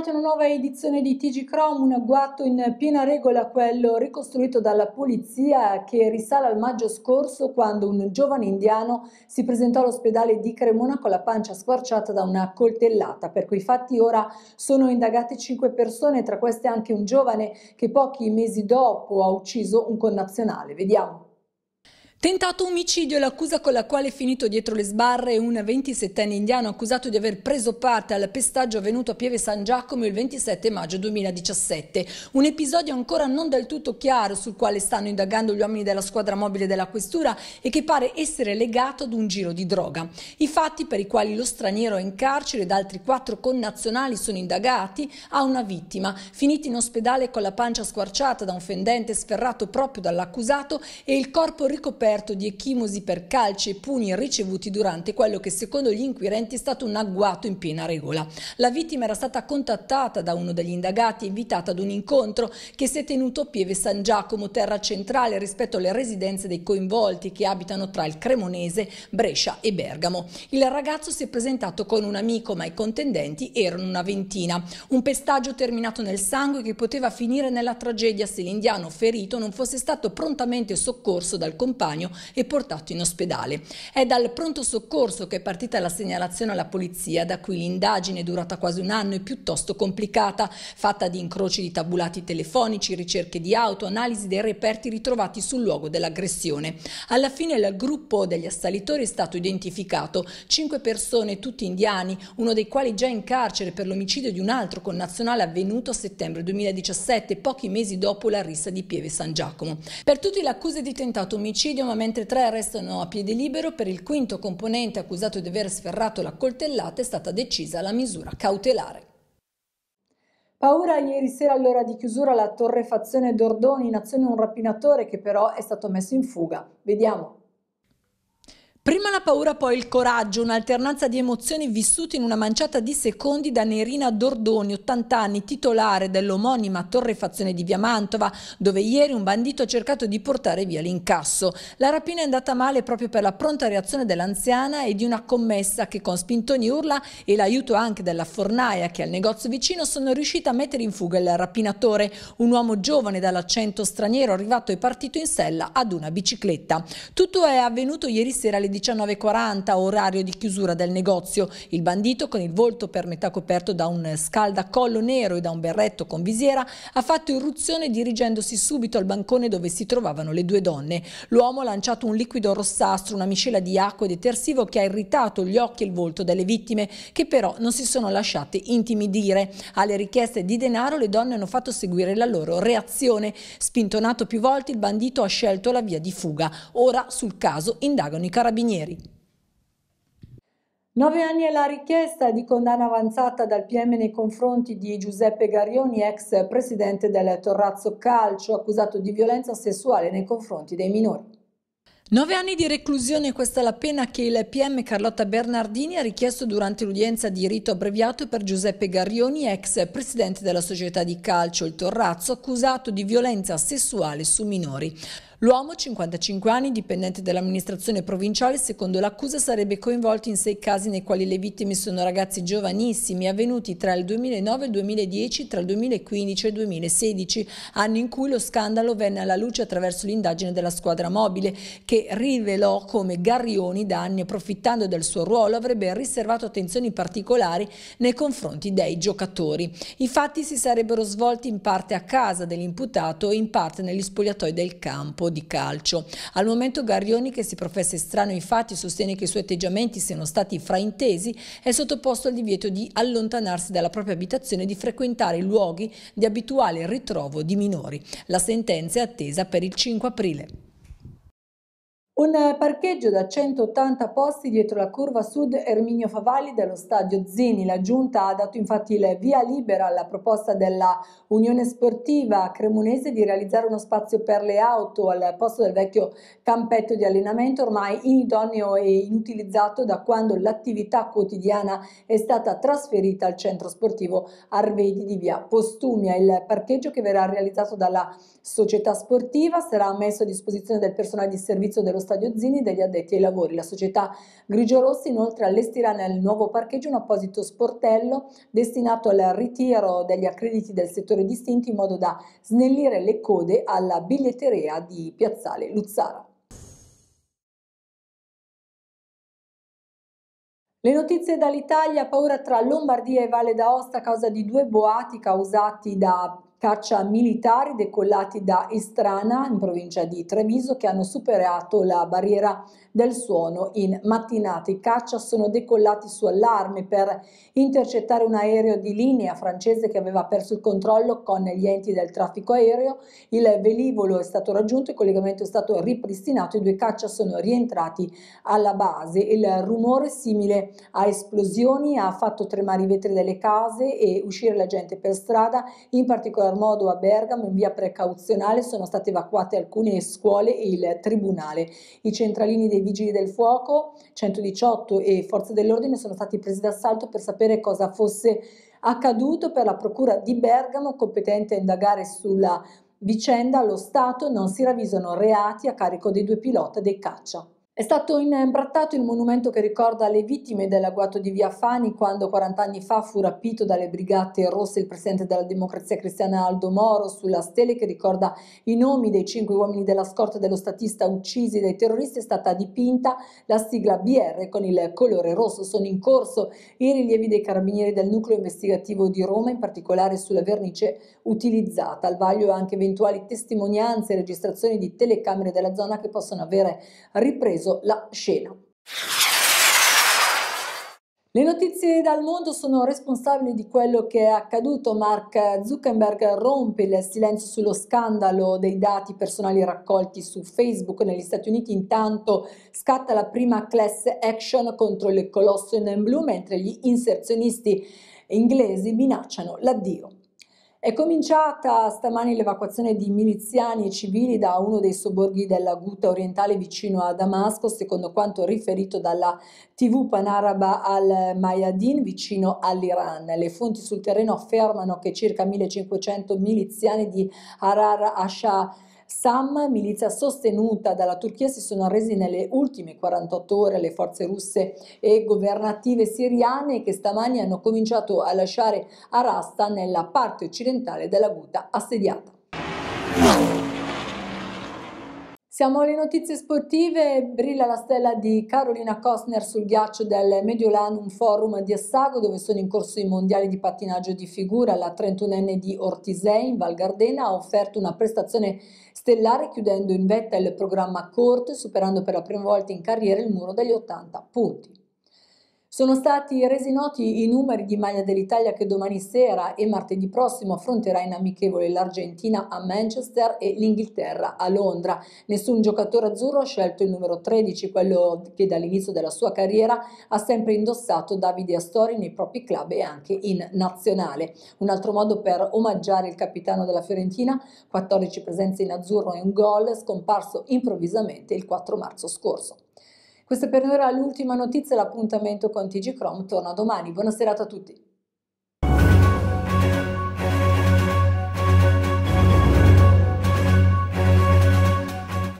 bentornati a una nuova edizione di TG Chrome, un agguato in piena regola quello ricostruito dalla polizia che risale al maggio scorso quando un giovane indiano si presentò all'ospedale di Cremona con la pancia squarciata da una coltellata. Per quei fatti ora sono indagate cinque persone, tra queste anche un giovane che pochi mesi dopo ha ucciso un connazionale. Vediamo. Tentato omicidio è l'accusa con la quale è finito dietro le sbarre un 27enne indiano accusato di aver preso parte al pestaggio avvenuto a Pieve San Giacomo il 27 maggio 2017. Un episodio ancora non del tutto chiaro sul quale stanno indagando gli uomini della squadra mobile della questura e che pare essere legato ad un giro di droga. I fatti per i quali lo straniero è in carcere ed altri quattro connazionali sono indagati a una vittima, finiti in ospedale con la pancia squarciata da un fendente sferrato proprio dall'accusato e il corpo ricoperto scoperto di ecchimosi per calci e pugni ricevuti durante quello che secondo gli inquirenti è stato un agguato in piena regola. La vittima era stata contattata da uno degli indagati e invitata ad un incontro che si è tenuto a Pieve San Giacomo, terra centrale, rispetto alle residenze dei coinvolti che abitano tra il Cremonese, Brescia e Bergamo. Il ragazzo si è presentato con un amico, ma i contendenti erano una ventina. Un pestaggio terminato nel sangue che poteva finire nella tragedia se l'indiano ferito non fosse stato prontamente soccorso dal compagno estraneo e portato in ospedale. È dal pronto soccorso che è partita la segnalazione alla polizia, da cui l'indagine durata quasi un anno è piuttosto complicata, fatta di incroci di tabulati telefonici, ricerche di auto, analisi dei reperti ritrovati sul luogo dell'aggressione. Alla fine il gruppo degli assalitori è stato identificato, cinque persone, tutti indiani, uno dei quali già in carcere per l'omicidio di un altro connazionale avvenuto a settembre 2017, pochi mesi dopo la rissa di Pieve San Giacomo. Per tutti l'accusa di tentato omicidio ma mentre tre restano a piede libero, per il quinto componente accusato di aver sferrato la coltellata è stata decisa la misura cautelare. Paura ieri sera all'ora di chiusura alla torrefazione Dordoni in azione un rapinatore che però è stato messo in fuga. Vediamo. Prima la paura, poi il coraggio, un'alternanza di emozioni vissute in una manciata di secondi da Nerina Dordoni, 80 anni, titolare dell'omonima torrefazione di Via Mantova, dove ieri un bandito ha cercato di portare via l'incasso. La rapina è andata male proprio per la pronta reazione dell'anziana e di una commessa che con spintoni urla e l'aiuto anche della fornaia che al negozio vicino sono riuscita a mettere in fuga il rapinatore, un uomo giovane dall'accento straniero arrivato e partito in sella ad una bicicletta. Tutto è avvenuto ieri sera alle 18.00 19.40, orario di chiusura del negozio. Il bandito, con il volto per metà coperto da un scaldacollo nero e da un berretto con visiera, ha fatto irruzione dirigendosi subito al bancone dove si trovavano le due donne. L'uomo ha lanciato un liquido rossastro, una miscela di acqua e detersivo che ha irritato gli occhi e il volto delle vittime, che però non si sono lasciate intimidire. Alle richieste di denaro le donne hanno fatto seguire la loro reazione. Spintonato più volte, il bandito ha scelto la via di fuga. Ora sul caso indagano i carabinieri carabinieri. Nove anni è la richiesta di condanna avanzata dal PM nei confronti di Giuseppe Garioni, ex presidente del Torrazzo Calcio, accusato di violenza sessuale nei confronti dei minori. Nove anni di reclusione, questa è la pena che il PM Carlotta Bernardini ha richiesto durante l'udienza di rito abbreviato per Giuseppe Garrioni, ex presidente della società di calcio Il Torrazzo, accusato di violenza sessuale su minori. L'uomo, 55 anni, dipendente dell'amministrazione provinciale, secondo l'accusa sarebbe coinvolto in sei casi nei quali le vittime sono ragazzi giovanissimi avvenuti tra il 2009 e il 2010, tra il 2015 e il 2016, anni in cui lo scandalo venne alla luce attraverso l'indagine della squadra mobile che rivelò come Garrioni da anni approfittando del suo ruolo avrebbe riservato attenzioni particolari nei confronti dei giocatori. I fatti si sarebbero svolti in parte a casa dell'imputato e in parte negli spogliatoi del campo di calcio. Al momento Garrioni, che si professa estraneo infatti, sostiene che i suoi atteggiamenti siano stati fraintesi, è sottoposto al divieto di allontanarsi dalla propria abitazione e di frequentare luoghi di abituale ritrovo di minori. La sentenza è attesa per il 5 aprile. Un parcheggio da 180 posti dietro la curva sud Erminio Favalli dello stadio Zini. La giunta ha dato infatti il via libera alla proposta della Unione Sportiva Cremonese di realizzare uno spazio per le auto al posto del vecchio campetto di allenamento ormai inidoneo e inutilizzato da quando l'attività quotidiana è stata trasferita al centro sportivo Arvedi di via Postumia. Il parcheggio che verrà realizzato dalla società sportiva sarà messo a disposizione del personale di servizio dello Stadio Zini degli addetti ai lavori. La società Grigiorossi inoltre allestirà nel nuovo parcheggio un apposito sportello destinato al ritiro degli accrediti del settore distinti in modo da snellire le code alla biglietteria di Piazzale Luzzara. Le notizie dall'Italia, paura tra Lombardia e Valle d'Aosta a causa di due boati causati da caccia militari decollati da Istrana in provincia di Treviso che hanno superato la barriera del suono in mattinata. I caccia sono decollati su allarme per intercettare un aereo di linea francese che aveva perso il controllo con gli enti del traffico aereo. Il velivolo è stato raggiunto, il collegamento è stato ripristinato, i due caccia sono rientrati alla base. Il rumore simile a esplosioni ha fatto tremare i vetri delle case e uscire la gente per strada, in particolar modo a Bergamo in via precauzionale sono state evacuate alcune scuole e il tribunale. I centralini dei vigili del fuoco, 118 e forze dell'ordine sono stati presi d'assalto per sapere cosa fosse accaduto per la procura di Bergamo competente a indagare sulla vicenda, lo Stato non si ravvisano reati a carico dei due pilota dei caccia. È stato imbrattato il monumento che ricorda le vittime dell'agguato di Via Fani quando 40 anni fa fu rapito dalle Brigate Rosse il presidente della Democrazia Cristiana Aldo Moro sulla stele che ricorda i nomi dei cinque uomini della scorta dello statista uccisi dai terroristi è stata dipinta la sigla BR con il colore rosso. Sono in corso i rilievi dei carabinieri del nucleo investigativo di Roma, in particolare sulla vernice utilizzata. Al vaglio anche eventuali testimonianze e registrazioni di telecamere della zona che possono avere ripreso ripreso la scena. Le notizie dal mondo sono responsabili di quello che è accaduto. Mark Zuckerberg rompe il silenzio sullo scandalo dei dati personali raccolti su Facebook. Negli Stati Uniti intanto scatta la prima class action contro il colosso in blu, mentre gli inserzionisti inglesi minacciano l'addio è cominciata stamani l'evacuazione di miliziani e civili da uno dei sobborghi della Ghouta orientale vicino a Damasco, secondo quanto riferito dalla TV panaraba al Mayadin vicino all'Iran. Le fonti sul terreno affermano che circa 1500 miliziani di Harar Asha Sam, milizia sostenuta dalla Turchia, si sono arresi nelle ultime 48 ore alle forze russe e governative siriane che stamani hanno cominciato a lasciare Arasta nella parte occidentale della Ghouta assediata. Siamo alle notizie sportive, brilla la stella di Carolina Kostner sul ghiaccio del Mediolanum Forum di Assago dove sono in corso i mondiali di pattinaggio di figura. La 31enne di Ortisei in Val Gardena ha offerto una prestazione stellare chiudendo in vetta il programma Court superando per la prima volta in carriera il muro degli 80 punti. Sono stati resi noti i numeri di maglia dell'Italia che domani sera e martedì prossimo affronterà in amichevole l'Argentina a Manchester e l'Inghilterra a Londra. Nessun giocatore azzurro ha scelto il numero 13, quello che dall'inizio della sua carriera ha sempre indossato Davide Astori nei propri club e anche in nazionale. Un altro modo per omaggiare il capitano della Fiorentina, 14 presenze in azzurro e un gol, scomparso improvvisamente il 4 marzo scorso. Questa per noi era l'ultima notizia, l'appuntamento con TG Chrome torna domani. Buona serata a tutti.